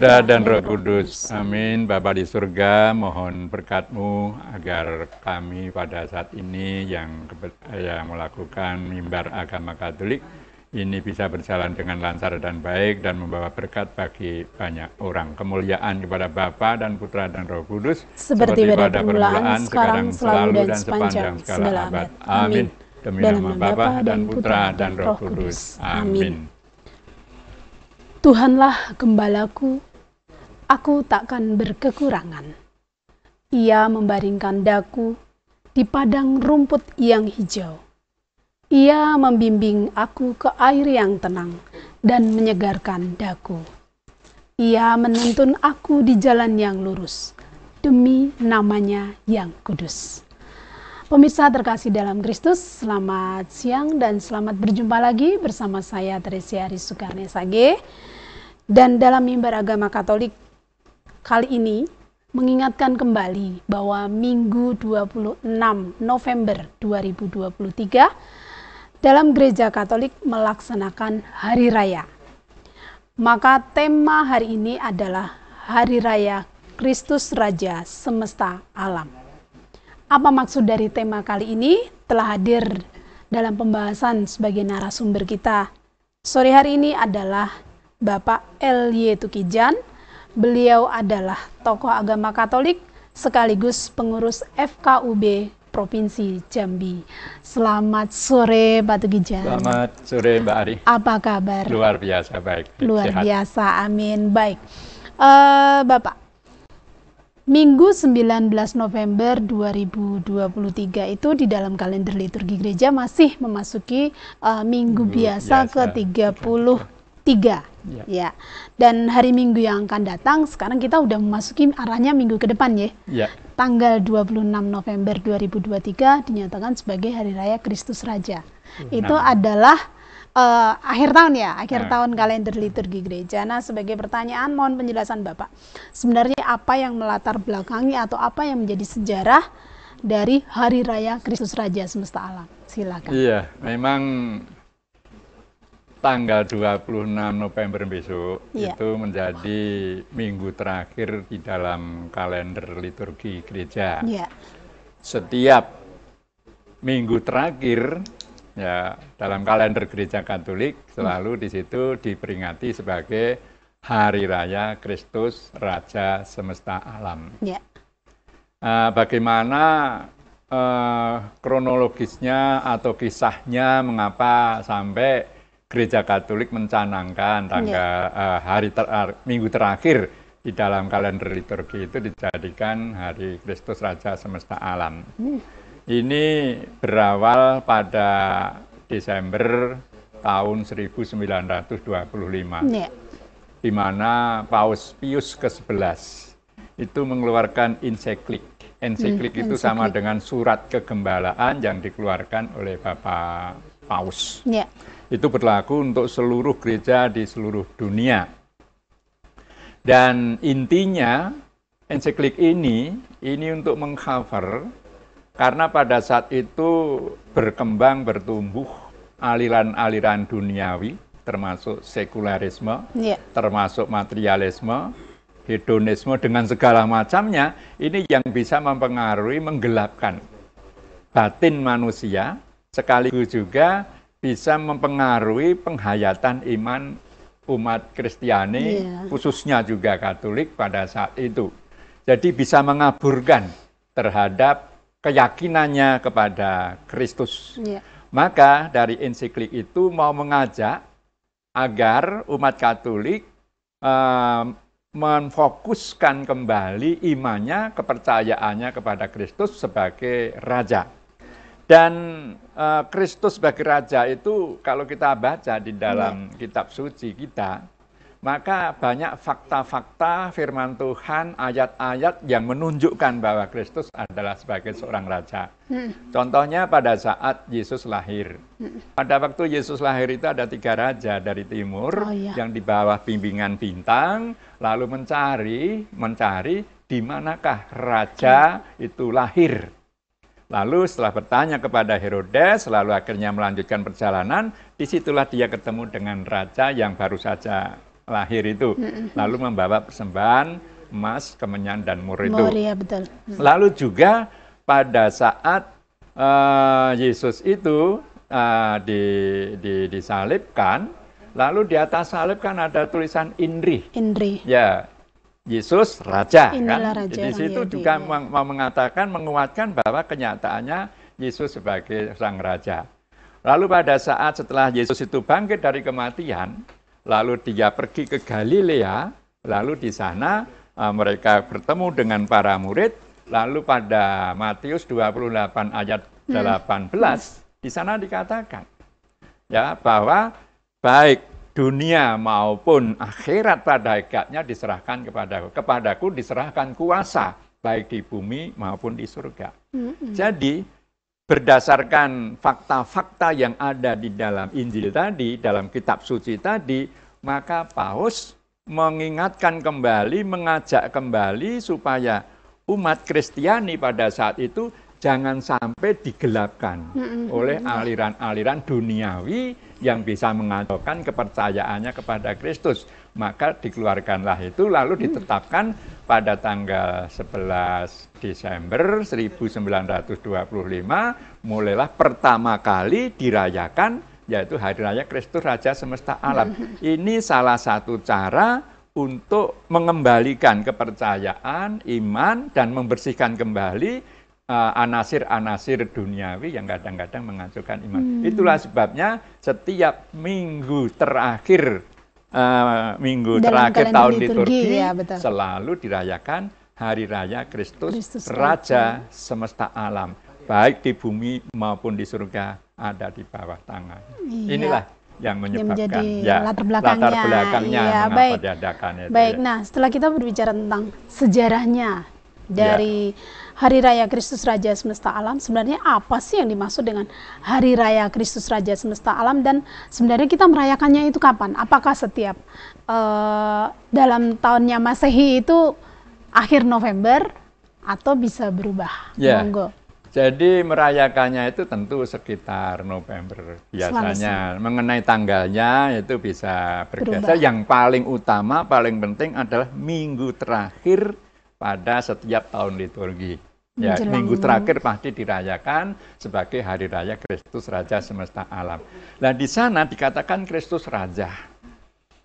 Putra, dan Roh Kudus. Amin. Bapa di surga, mohon berkatmu agar kami pada saat ini yang, eh, yang melakukan mimbar agama Katolik ini bisa berjalan dengan lancar dan baik dan membawa berkat bagi banyak orang. Kemuliaan kepada Bapa dan Putra dan Roh Kudus seperti, seperti pada permulaan, sekarang, selalu dan sepanjang segala abad. Amin. Demi nama Bapa dan Putra dan Roh Kudus. Amin. Tuhanlah gembalaku, aku takkan berkekurangan. Ia membaringkan daku di padang rumput yang hijau. Ia membimbing aku ke air yang tenang dan menyegarkan daku. Ia menuntun aku di jalan yang lurus demi namanya yang kudus. Pemirsa terkasih dalam Kristus, selamat siang dan selamat berjumpa lagi bersama saya Teresia Rizukarne Dan dalam mimbar agama Katolik kali ini mengingatkan kembali bahwa Minggu 26 November 2023 dalam Gereja Katolik melaksanakan Hari Raya. Maka tema hari ini adalah Hari Raya Kristus Raja Semesta Alam. Apa maksud dari tema kali ini? Telah hadir dalam pembahasan sebagai narasumber kita. Sore hari ini adalah Bapak L.Y. Tukijan, Beliau adalah tokoh agama Katolik sekaligus pengurus FKUB Provinsi Jambi. Selamat sore Pak Tugijan. Selamat sore Mbak Ari. Apa kabar? Luar biasa baik. Luar Sehat. biasa, amin. Baik. Uh, Bapak, Minggu 19 November 2023 itu di dalam kalender liturgi gereja masih memasuki uh, minggu biasa, biasa ke-30 tiga ya. ya dan hari minggu yang akan datang sekarang kita udah memasuki arahnya minggu ke depan ya, ya. tanggal 26 November 2023 dinyatakan sebagai hari raya Kristus Raja hmm. itu nah. adalah uh, akhir tahun ya akhir nah. tahun kalender liturgi gereja nah sebagai pertanyaan mohon penjelasan Bapak sebenarnya apa yang melatar belakangi atau apa yang menjadi sejarah dari hari raya Kristus Raja semesta alam silakan iya memang tanggal 26 November besok yeah. itu menjadi minggu terakhir di dalam kalender liturgi gereja. Yeah. Setiap minggu terakhir ya dalam kalender gereja Katolik selalu di situ diperingati sebagai Hari Raya Kristus Raja Semesta Alam. Yeah. Iya. Uh, bagaimana uh, kronologisnya atau kisahnya mengapa sampai gereja Katolik mencanangkan tanggal yeah. Iya. uh, hari ter, uh, minggu terakhir di dalam kalender liturgi itu dijadikan hari Kristus Raja Semesta Alam. Iya. Ini berawal pada Desember tahun 1925. Yeah. Iya. Di mana Paus Pius ke-11 itu mengeluarkan ensiklik. Ensiklik mm, itu encyclic. sama dengan surat kegembalaan yang dikeluarkan oleh Bapak Paus. Yeah itu berlaku untuk seluruh gereja di seluruh dunia. Dan intinya ensiklik ini ini untuk mengcover karena pada saat itu berkembang bertumbuh aliran-aliran duniawi termasuk sekularisme, yeah. termasuk materialisme, hedonisme dengan segala macamnya ini yang bisa mempengaruhi menggelapkan batin manusia sekaligus juga bisa mempengaruhi penghayatan iman umat Kristiani, yeah. khususnya juga Katolik pada saat itu. Jadi bisa mengaburkan terhadap keyakinannya kepada Kristus. Yeah. Maka dari ensiklik itu mau mengajak agar umat Katolik uh, memfokuskan kembali imannya, kepercayaannya kepada Kristus sebagai Raja dan eh, Kristus sebagai Raja itu kalau kita baca di dalam iya. kitab suci kita, maka banyak fakta-fakta firman Tuhan, ayat-ayat yang menunjukkan bahwa Kristus adalah sebagai seorang raja. Hmm. Contohnya pada saat Yesus lahir. Hmm. Pada waktu Yesus lahir itu ada tiga raja dari timur oh, iya. yang di bawah bimbingan bintang, lalu mencari, mencari di manakah raja hmm. itu lahir. Lalu setelah bertanya kepada Herodes, lalu akhirnya melanjutkan perjalanan, disitulah dia ketemu dengan raja yang baru saja lahir itu. Lalu membawa persembahan emas, kemenyan, dan mur itu. Mur, iya, betul. Mm. Lalu juga pada saat uh, Yesus itu uh, di, di, disalibkan, lalu di atas salib kan ada tulisan Indri. Inri. Ya, Yesus raja kan. Raja Jadi situ Yahudi, juga ya. mau mengatakan menguatkan bahwa kenyataannya Yesus sebagai sang raja. Lalu pada saat setelah Yesus itu bangkit dari kematian, lalu dia pergi ke Galilea, lalu di sana uh, mereka bertemu dengan para murid, lalu pada Matius 28 ayat 18 hmm. di sana dikatakan ya bahwa baik dunia maupun akhirat pada hakikatnya diserahkan kepadaku. Kepadaku diserahkan kuasa baik di bumi maupun di surga. Hmm. Jadi berdasarkan fakta-fakta yang ada di dalam Injil tadi, dalam kitab suci tadi, maka Paus mengingatkan kembali, mengajak kembali supaya umat Kristiani pada saat itu jangan sampai digelapkan mm-hmm. oleh aliran-aliran duniawi yang bisa mengacaukan kepercayaannya kepada Kristus. Maka dikeluarkanlah itu lalu mm. ditetapkan pada tanggal 11 Desember 1925 mulailah pertama kali dirayakan yaitu Hari Raya Kristus Raja Semesta Alam. Mm-hmm. Ini salah satu cara untuk mengembalikan kepercayaan, iman, dan membersihkan kembali Eh, anasir-anasir duniawi yang kadang-kadang menghancurkan iman. Hmm. Itulah sebabnya setiap minggu terakhir uh, minggu Dalam terakhir tahun liturgi, liturgi ya, selalu dirayakan hari raya Kristus, Kristus Raja Kristus. semesta alam, baik di bumi maupun di surga ada di bawah tangan. Iya. Inilah yang menyebabkan yang ya, latar belakangnya, latar belakangnya iya, mengapa baik. itu. Baik, ya. nah setelah kita berbicara tentang sejarahnya Iya. dari Hari Raya Kristus Raja Semesta Alam sebenarnya apa sih yang dimaksud dengan Hari Raya Kristus Raja Semesta Alam dan sebenarnya kita merayakannya itu kapan? Apakah setiap uh, dalam tahunnya Masehi itu akhir November atau bisa berubah? Ya. Monggo. Jadi merayakannya itu tentu sekitar November biasanya. Mengenai tanggalnya itu bisa bergeser. Yang paling utama, paling penting adalah minggu terakhir pada setiap tahun liturgi. Ya, minggu terakhir pasti dirayakan sebagai hari raya Kristus Raja semesta alam. Nah, di sana dikatakan Kristus Raja.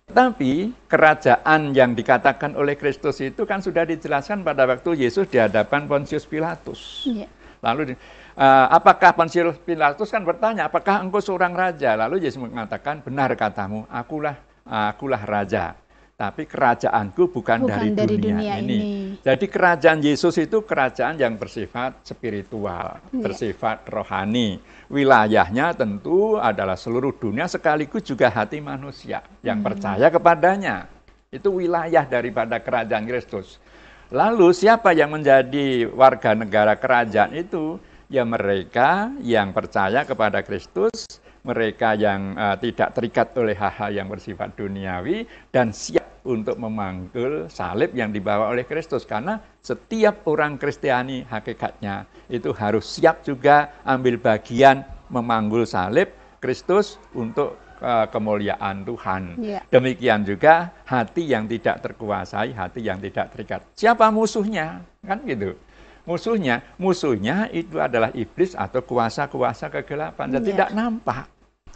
Tapi kerajaan yang dikatakan oleh Kristus itu kan sudah dijelaskan pada waktu Yesus di hadapan Pontius Pilatus. Yeah. Lalu uh, apakah Pontius Pilatus kan bertanya, apakah engkau seorang raja? Lalu Yesus mengatakan, benar katamu, akulah akulah raja tapi kerajaanku bukan, bukan dari, dari dunia, dunia ini. ini. Jadi kerajaan Yesus itu kerajaan yang bersifat spiritual, yeah. bersifat rohani. Wilayahnya tentu adalah seluruh dunia sekaligus juga hati manusia yang hmm. percaya kepadanya. Itu wilayah daripada kerajaan Kristus. Lalu siapa yang menjadi warga negara kerajaan itu? Ya mereka yang percaya kepada Kristus mereka yang uh, tidak terikat oleh hal-hal yang bersifat duniawi dan siap untuk memanggil salib yang dibawa oleh Kristus karena setiap orang Kristiani hakikatnya itu harus siap juga ambil bagian memanggul salib Kristus untuk uh, kemuliaan Tuhan. Yeah. Demikian juga hati yang tidak terkuasai, hati yang tidak terikat. Siapa musuhnya? Kan gitu musuhnya musuhnya itu adalah iblis atau kuasa-kuasa kegelapan dan yeah. tidak nampak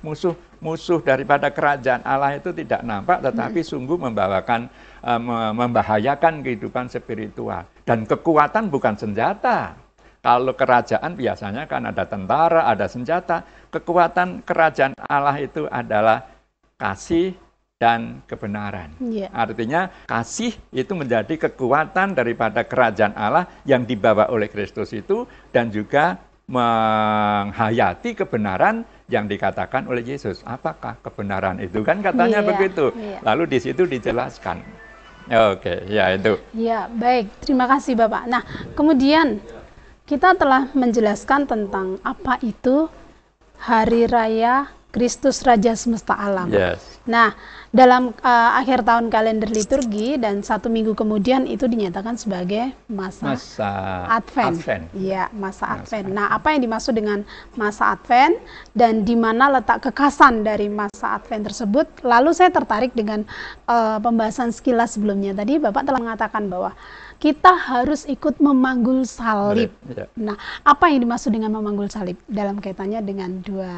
musuh musuh daripada kerajaan Allah itu tidak nampak tetapi hmm. sungguh membawakan eh, membahayakan kehidupan spiritual dan kekuatan bukan senjata. Kalau kerajaan biasanya kan ada tentara, ada senjata. Kekuatan kerajaan Allah itu adalah kasih dan kebenaran. Yeah. Artinya kasih itu menjadi kekuatan daripada kerajaan Allah yang dibawa oleh Kristus itu dan juga menghayati kebenaran yang dikatakan oleh Yesus. Apakah kebenaran itu? Kan katanya yeah, begitu. Yeah. Lalu di situ dijelaskan. Oke, okay, ya itu. Ya, baik. Terima kasih Bapak. Nah, kemudian kita telah menjelaskan tentang apa itu hari raya Kristus Raja Semesta Alam. Yes. Nah, dalam uh, akhir tahun kalender liturgi dan satu minggu kemudian itu dinyatakan sebagai masa, masa Advent. Advent. Ya, masa, masa Advent. Nah, apa yang dimaksud dengan masa Advent dan di mana letak kekasan dari masa Advent tersebut? Lalu saya tertarik dengan uh, pembahasan sekilas sebelumnya tadi Bapak telah mengatakan bahwa kita harus ikut memanggul salib. Ya. Nah, apa yang dimaksud dengan memanggul salib dalam kaitannya dengan dua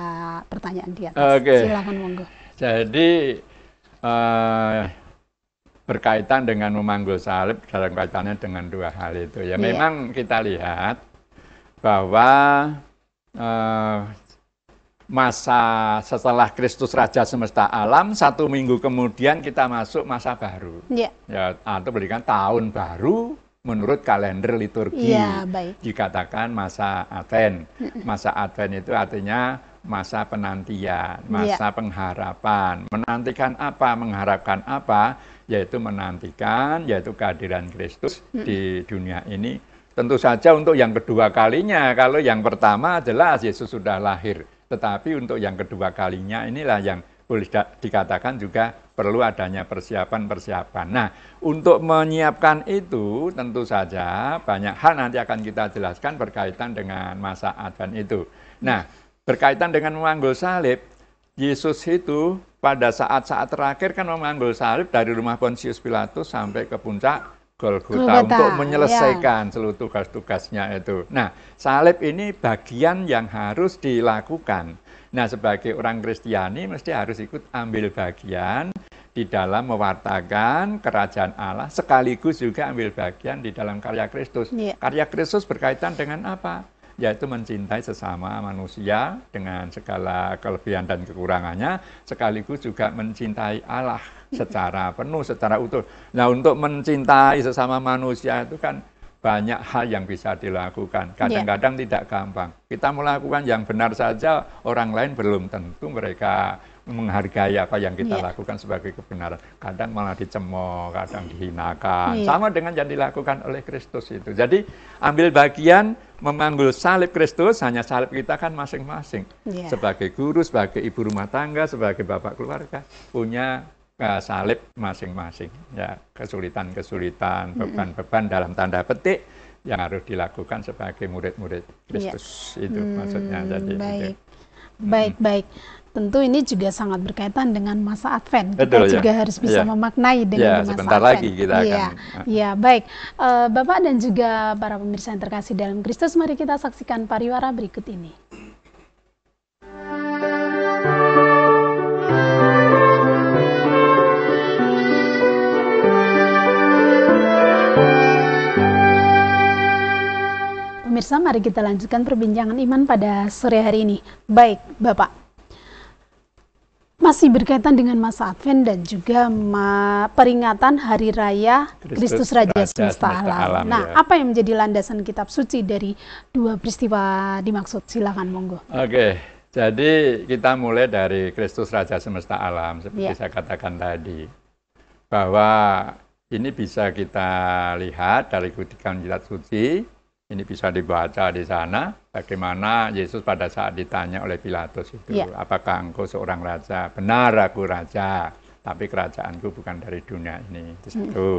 pertanyaan di atas? Okay. Silakan monggo. Jadi eh, berkaitan dengan memanggul salib dalam kaitannya dengan dua hal itu ya. Yeah. Memang kita lihat bahwa eh, masa setelah Kristus Raja Semesta Alam satu minggu kemudian kita masuk masa baru. Yeah. Ya. Atau berikan tahun baru menurut kalender liturgi. Ya, baik. Dikatakan masa Advent. Masa Advent itu artinya masa penantian, iya. masa yeah. pengharapan. Menantikan apa? Mengharapkan apa? Yaitu menantikan, yaitu kehadiran Kristus mm. di dunia ini. Tentu saja untuk yang kedua kalinya, kalau yang pertama jelas Yesus sudah lahir. Tetapi untuk yang kedua kalinya inilah yang boleh dikatakan juga perlu adanya persiapan-persiapan. Nah, untuk menyiapkan itu tentu saja banyak hal nanti akan kita jelaskan berkaitan dengan masa Advent itu. Nah, berkaitan dengan memanggul salib, Yesus itu pada saat-saat terakhir kan memanggul salib dari rumah Pontius Pilatus sampai ke puncak Golgota untuk iya. menyelesaikan ya. seluruh tugas-tugasnya itu. Nah, salib ini bagian yang harus dilakukan. Nah, sebagai orang Kristiani mesti harus ikut ambil bagian di dalam mewartakan kerajaan Allah sekaligus juga ambil bagian di dalam karya Kristus. Ya. Karya Kristus berkaitan dengan apa? yaitu mencintai sesama manusia dengan segala kelebihan dan kekurangannya, sekaligus juga mencintai Allah secara penuh, secara utuh. Nah, untuk mencintai sesama manusia itu kan banyak hal yang bisa dilakukan. Iya. Kadang-kadang yeah. tidak gampang. Kita melakukan yang benar saja, orang lain belum tentu mereka menghargai apa yang kita yeah. lakukan sebagai kebenaran. Kadang malah dicemooh, kadang dihinakan. Yeah. Sama dengan yang dilakukan oleh Kristus itu. Jadi ambil bagian memanggul salib Kristus, hanya salib kita kan masing-masing. Yeah. Sebagai guru, sebagai ibu rumah tangga, sebagai bapak keluarga, punya salib masing-masing ya kesulitan-kesulitan beban-beban dalam tanda petik yang harus dilakukan sebagai murid-murid iya. Kristus ya. itu hmm, maksudnya jadi baik itu. Hmm. baik baik tentu ini juga sangat berkaitan dengan masa Advent. Kita Betul, ya. juga harus bisa ya. memaknai dengan ya, masa sebentar lagi kita iya, akan. Ya, iya, baik. Eh, Bapak dan juga para pemirsa yang terkasih dalam Kristus, mari kita saksikan pariwara berikut ini. Pemirsa, mari kita lanjutkan perbincangan iman pada sore hari ini. Baik, Bapak. Masih berkaitan dengan masa Advent dan juga peringatan Hari Raya Kristus Raja, Raja Semesta Alam. Alam. Nah, ya. apa yang menjadi landasan kitab suci dari dua peristiwa dimaksud? Silakan, monggo. Oke, okay. jadi kita mulai dari Kristus Raja Semesta Alam, seperti yeah. saya katakan tadi. Bahwa ini bisa kita lihat dari kutipan kitab suci, ini bisa dibaca di sana bagaimana Yesus pada saat ditanya oleh Pilatus itu, yeah. apakah engkau seorang raja? Benar aku raja, tapi kerajaanku bukan dari dunia ini. Itu hmm. satu.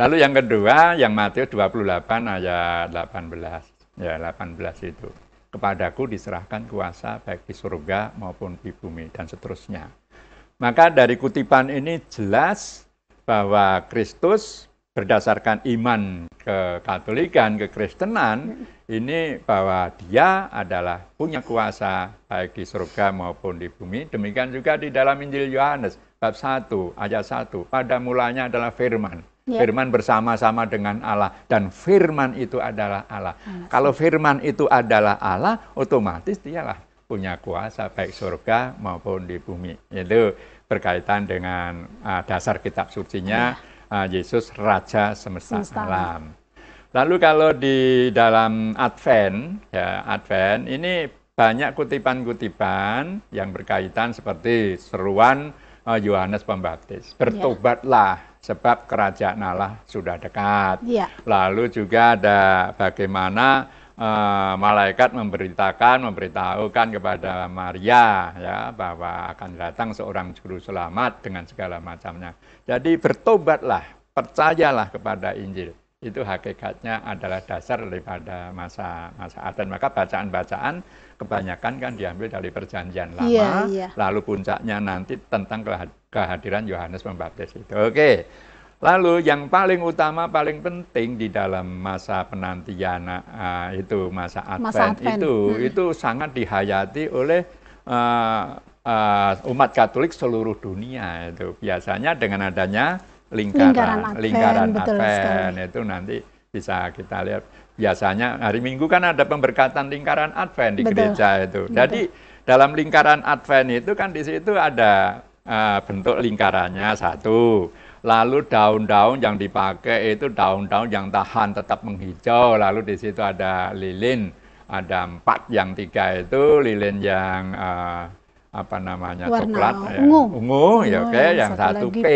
Lalu yang kedua, yang Matius 28 ayat 18. Ya, 18 itu. Kepadaku diserahkan kuasa baik di surga maupun di bumi dan seterusnya. Maka dari kutipan ini jelas bahwa Kristus berdasarkan iman ke ke Kristenan ini bahwa dia adalah punya kuasa baik di surga maupun di bumi. Demikian juga di dalam Injil Yohanes bab 1 ayat 1. Pada mulanya adalah firman. Yeah. Firman bersama-sama dengan Allah dan firman itu adalah Allah. Hmm. Kalau firman itu adalah Allah, otomatis dialah punya kuasa baik surga maupun di bumi. Itu berkaitan dengan uh, dasar kitab sucinya. Yeah Ah, Yesus Raja semesta, semesta alam. Lalu kalau di dalam Advent, ya Advent ini banyak kutipan-kutipan yang berkaitan seperti seruan eh, Yohanes uh, Pembaptis, ya. bertobatlah ya. sebab kerajaan Allah sudah dekat. Ya. Lalu juga ada bagaimana Eh, malaikat memberitakan, memberitahukan kepada Maria ya bahwa akan datang seorang juru selamat dengan segala macamnya. Jadi bertobatlah, percayalah kepada Injil. Itu hakikatnya adalah dasar daripada masa masa Advent. Maka bacaan-bacaan kebanyakan kan diambil dari perjanjian lama, yeah, yeah. lalu puncaknya nanti tentang kehadiran Yohanes Pembaptis itu. Oke. Okay. Lalu yang paling utama, paling penting di dalam masa penantian uh, itu masa Advent, masa Advent. itu hmm. itu sangat dihayati oleh uh, uh, umat Katolik seluruh dunia itu. Biasanya dengan adanya lingkaran lingkaran Advent, lingkaran betul Advent itu nanti bisa kita lihat. Biasanya hari Minggu kan ada pemberkatan lingkaran Advent di betul. gereja itu. Betul. Jadi dalam lingkaran Advent itu kan di situ ada uh, bentuk lingkarannya satu Lalu daun-daun yang dipakai itu daun-daun yang tahan tetap menghijau. Lalu di situ ada lilin, ada empat yang tiga itu lilin yang uh, apa namanya Warna coklat, ya. ungu, ya, ungu, ya oke, okay, yang satu P.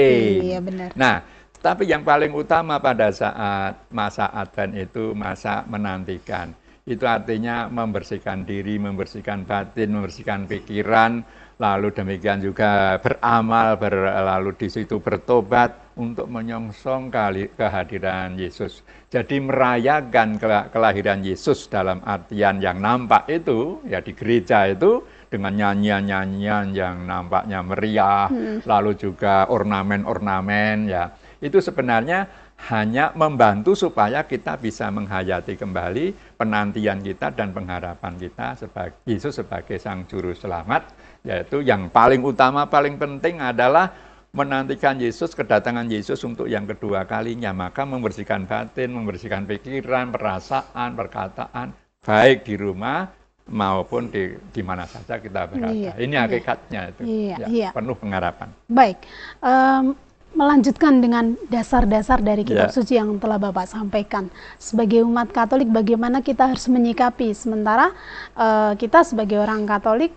Ya, benar. Nah, tapi yang paling utama pada saat masa Advent itu masa menantikan. Itu artinya membersihkan diri, membersihkan batin, membersihkan pikiran, lalu demikian juga beramal, ber, lalu di situ bertobat untuk menyongsong kehadiran Yesus. Jadi merayakan kelahiran Yesus dalam artian yang nampak itu, ya di gereja itu, dengan nyanyian-nyanyian yang nampaknya meriah, hmm. lalu juga ornamen-ornamen ya. Itu sebenarnya hanya membantu supaya kita bisa menghayati kembali penantian kita dan pengharapan kita sebagai Yesus sebagai Sang Juru Selamat yaitu yang paling utama, paling penting adalah menantikan Yesus, kedatangan Yesus untuk yang kedua kalinya. Maka membersihkan batin, membersihkan pikiran, perasaan, perkataan, baik di rumah maupun di, di mana saja kita berada. Iya, Ini iya. hakikatnya iya, itu. Iya, ya, iya. Penuh pengharapan. Baik. Um, melanjutkan dengan dasar-dasar dari kitab yeah. suci yang telah Bapak sampaikan. Sebagai umat Katolik bagaimana kita harus menyikapi sementara uh, kita sebagai orang Katolik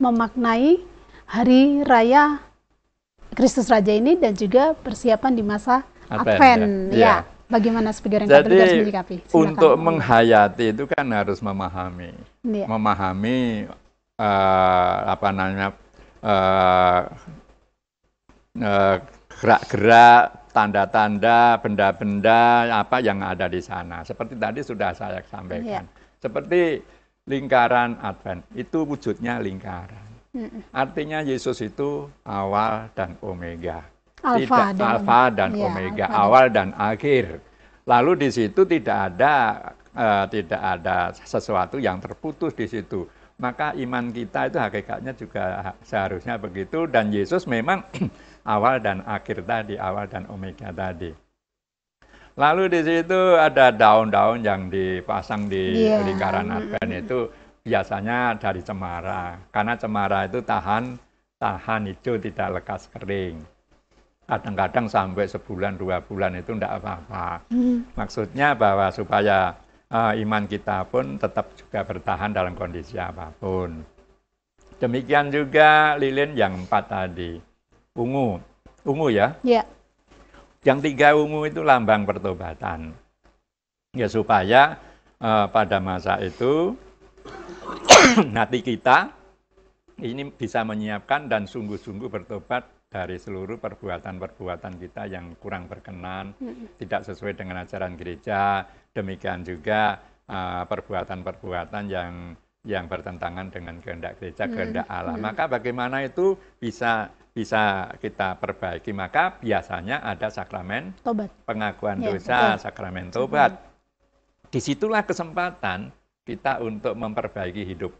memaknai hari raya Kristus Raja ini dan juga persiapan di masa Advent. Ya. Advent. Ya. ya. Bagaimana sebagai orang Katolik Untuk menghayati itu kan harus memahami, ya. memahami uh, apa namanya uh, uh, gerak-gerak, tanda-tanda, benda-benda apa yang ada di sana. Seperti tadi sudah saya sampaikan. Ya. Seperti lingkaran Advent. Itu wujudnya lingkaran. Artinya Yesus itu awal dan omega. Alpha tidak dan, alfa dan ya, omega, alfa awal dan akhir. Lalu di situ tidak ada uh, tidak ada sesuatu yang terputus di situ. Maka iman kita itu hakikatnya juga seharusnya begitu dan Yesus memang awal dan akhir tadi, awal dan omega tadi. Lalu di situ ada daun-daun yang dipasang di yeah. lingkaran Advent itu biasanya dari cemara. Karena cemara itu tahan tahan itu tidak lekas kering. Kadang-kadang sampai sebulan dua bulan itu tidak apa-apa. Hmm. Maksudnya bahwa supaya uh, iman kita pun tetap juga bertahan dalam kondisi apapun. Demikian juga lilin yang empat tadi, ungu, ungu ya. Yeah yang tiga ungu itu lambang pertobatan. Ya supaya uh, pada masa itu nanti kita ini bisa menyiapkan dan sungguh-sungguh bertobat dari seluruh perbuatan-perbuatan kita yang kurang berkenan, hmm. tidak sesuai dengan ajaran gereja. Demikian juga eh, perbuatan-perbuatan uh, perbuatan -perbuatan yang yang bertentangan dengan kehendak gereja, hmm, kehendak Allah. Hmm. Maka bagaimana itu bisa bisa kita perbaiki? Maka biasanya ada sakramen tobat. pengakuan ya, dosa, betul. sakramen hmm. tobat. Disitulah kesempatan kita untuk memperbaiki hidup.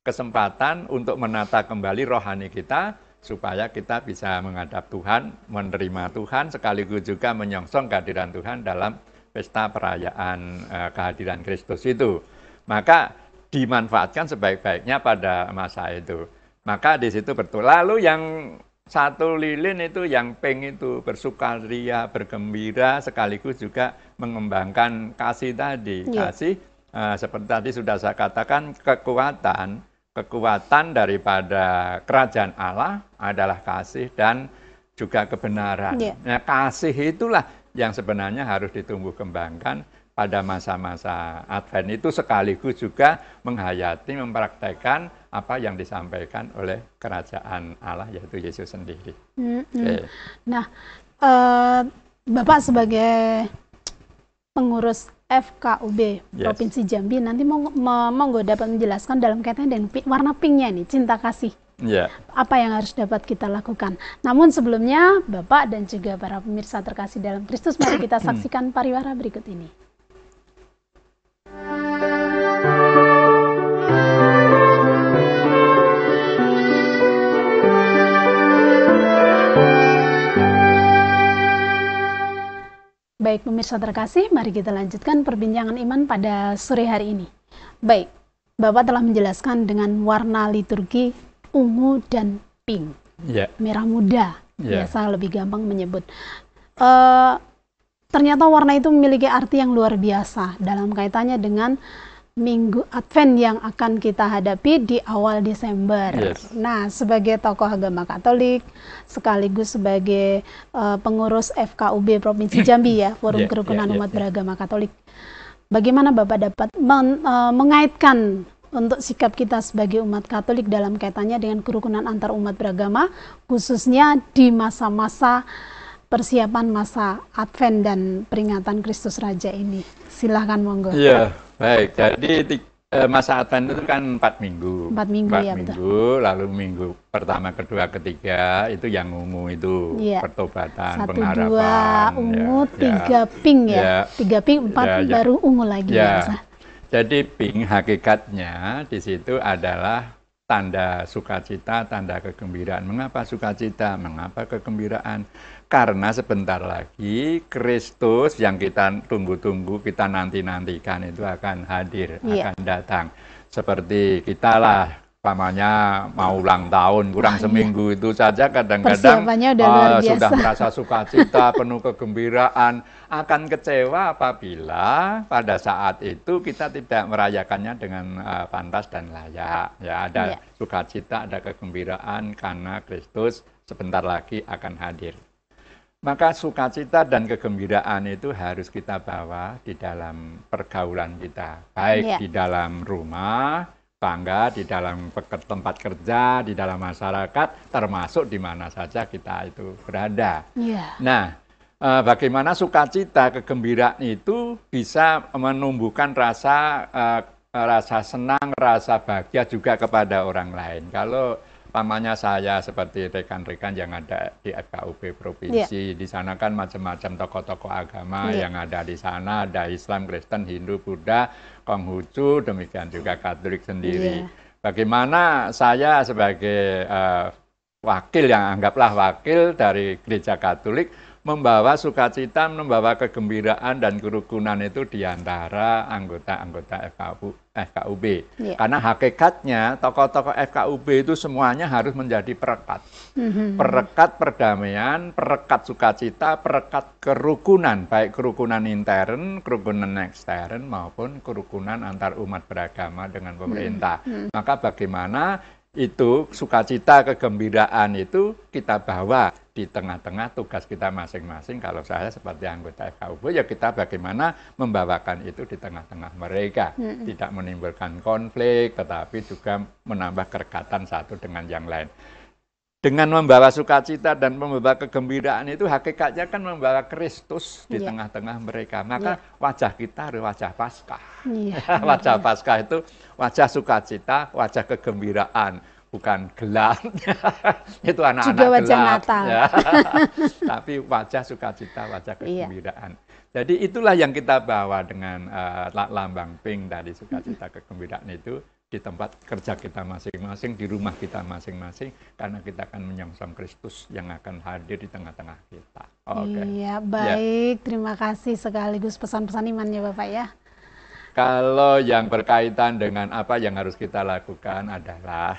Kesempatan untuk menata kembali rohani kita supaya kita bisa menghadap Tuhan, menerima Tuhan sekaligus juga menyongsong kehadiran Tuhan dalam pesta perayaan eh, kehadiran Kristus itu. Maka dimanfaatkan sebaik-baiknya pada masa itu. Maka di situ betul. Lalu yang satu lilin itu yang pink itu bersukaria, bergembira, sekaligus juga mengembangkan kasih tadi. Yeah. Kasih uh, seperti tadi sudah saya katakan kekuatan, kekuatan daripada kerajaan Allah adalah kasih dan juga kebenaran. Yeah. Nah, kasih itulah yang sebenarnya harus ditumbuh kembangkan pada masa-masa Advent itu sekaligus juga menghayati, mempraktekkan apa yang disampaikan oleh kerajaan Allah yaitu Yesus sendiri. Mm -hmm. okay. Nah, uh, Bapak sebagai pengurus FKUB yes. Provinsi Jambi nanti monggo, monggo dapat menjelaskan dalam kaitan dengan warna pinknya ini cinta kasih. Yeah. Apa yang harus dapat kita lakukan? Namun sebelumnya Bapak dan juga para pemirsa terkasih dalam Kristus mari kita saksikan pariwara berikut ini. Baik pemirsa terkasih, mari kita lanjutkan perbincangan iman pada sore hari ini. Baik, Bapak telah menjelaskan dengan warna liturgi ungu dan pink. Yeah. Merah muda, yeah. biasa lebih gampang menyebut. Uh, ternyata warna itu memiliki arti yang luar biasa dalam kaitannya dengan Minggu Advent yang akan kita hadapi di awal Desember. Yes. Nah, sebagai tokoh agama Katolik sekaligus sebagai uh, pengurus FKUB Provinsi Jambi ya, Forum yeah, Kerukunan yeah, yeah, Umat yeah. Beragama Katolik. Bagaimana Bapak dapat men, uh, mengaitkan untuk sikap kita sebagai umat Katolik dalam kaitannya dengan kerukunan antar umat beragama khususnya di masa-masa persiapan masa Advent dan peringatan Kristus Raja ini. Silahkan monggo. Yeah. Baik, jadi eh, masa Advent itu kan empat minggu. Empat minggu empat ya minggu, betul. Lalu minggu pertama, kedua, ketiga itu yang ungu itu ya. pertobatan, Satu, pengharapan. dua ya. ungu, ya, tiga pink ya. ya. Tiga pink, empat ya, ya, baru ungu lagi ya, ya jadi pink hakikatnya di situ adalah tanda sukacita, tanda kegembiraan. Mengapa sukacita? Mengapa kegembiraan? Karena sebentar lagi Kristus yang kita tunggu-tunggu, kita nanti-nantikan itu akan hadir, yeah. akan datang. Seperti kita lah, namanya mau ulang tahun kurang oh, seminggu iya. itu saja kadang-kadang uh, sudah merasa sukacita penuh kegembiraan akan kecewa apabila pada saat itu kita tidak merayakannya dengan uh, pantas dan layak ya ada yeah. sukacita ada kegembiraan karena Kristus sebentar lagi akan hadir maka sukacita dan kegembiraan itu harus kita bawa di dalam pergaulan kita, baik yeah. di dalam rumah, bangga di dalam tempat kerja, di dalam masyarakat, termasuk di mana saja kita itu berada. Yeah. Nah, eh, bagaimana sukacita, kegembiraan itu bisa menumbuhkan rasa eh, rasa senang, rasa bahagia juga kepada orang lain. Kalau Pamannya saya seperti rekan-rekan yang ada di FKUP provinsi, yeah. di sana kan macam-macam tokoh-tokoh agama yeah. yang ada di sana, ada Islam, Kristen, Hindu, Buddha, Konghucu, demikian juga Katolik sendiri. Yeah. Bagaimana saya sebagai uh, wakil yang anggaplah wakil dari gereja Katolik membawa sukacita, membawa kegembiraan dan kerukunan itu diantara anggota-anggota FKUP FKUB. Yeah. Karena hakikatnya tokoh-tokoh FKUB itu semuanya harus menjadi perekat. Mm-hmm. Perekat perdamaian, perekat sukacita, perekat kerukunan, baik kerukunan intern, kerukunan ekstern maupun kerukunan antar umat beragama dengan pemerintah. Mm-hmm. Maka bagaimana itu sukacita kegembiraan itu kita bawa di tengah-tengah tugas kita masing-masing kalau saya seperti anggota FKUB ya kita bagaimana membawakan itu di tengah-tengah mereka mm -hmm. tidak menimbulkan konflik tetapi juga menambah kerekatan satu dengan yang lain dengan membawa sukacita dan membawa kegembiraan itu hakikatnya kan membawa Kristus di tengah iya. tengah-tengah mereka. Maka yeah. wajah kita adalah wajah Paskah. Yeah, wajah yeah. Paskah itu wajah sukacita, wajah kegembiraan, bukan gelap. itu anak-anak gelap. Natal. Ya. Tapi wajah sukacita, wajah iya. kegembiraan. Yeah. Jadi itulah yang kita bawa dengan uh, lambang pink dari sukacita kegembiraan itu di tempat kerja kita masing-masing, di rumah kita masing-masing, karena kita akan menyongsong Kristus yang akan hadir di tengah-tengah kita. Oke. Okay. Iya, ya. baik. Ya. Terima kasih sekaligus pesan-pesan imannya Bapak ya. Kalau yang berkaitan dengan apa yang harus kita lakukan adalah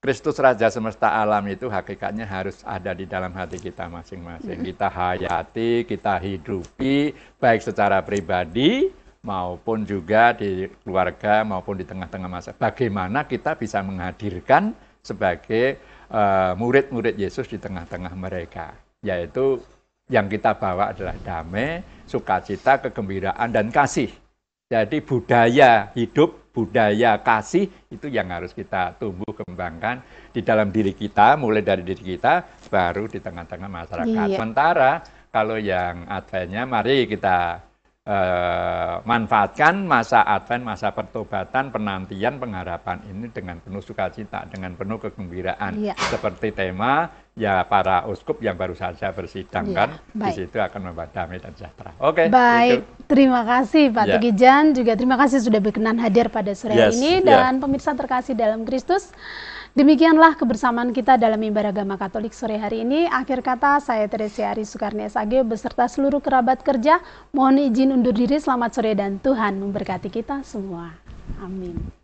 Kristus Raja semesta alam itu hakikatnya harus ada di dalam hati kita masing-masing. Mm-hmm. Kita hayati, kita hidupi, baik secara pribadi maupun juga di keluarga maupun di tengah-tengah masa. Bagaimana kita bisa menghadirkan sebagai eh, murid-murid uh, Yesus di tengah-tengah mereka, yaitu yang kita bawa adalah damai, sukacita, kegembiraan dan kasih. Jadi budaya hidup, budaya kasih itu yang harus kita tumbuh kembangkan di dalam diri kita, mulai dari diri kita, baru di tengah-tengah masyarakat. Iya. Sementara kalau yang adventnya, mari kita Eh, manfaatkan masa Advent, masa pertobatan, penantian, pengharapan ini dengan penuh sukacita, dengan penuh kegembiraan. Ya. Seperti tema ya para uskup yang baru saja bersidang ya, kan, baik. di situ akan membuat damai dan sejahtera. Oke. Okay, baik, itu. terima kasih Pak ya. Tegijan, juga terima kasih sudah berkenan hadir pada sore yes, ini ya. dan ya. pemirsa terkasih dalam Kristus. Demikianlah kebersamaan kita dalam mimbar agama Katolik sore hari ini. Akhir kata, saya Teresia Ari Soekarni SAG beserta seluruh kerabat kerja. Mohon izin undur diri, selamat sore dan Tuhan memberkati kita semua. Amin.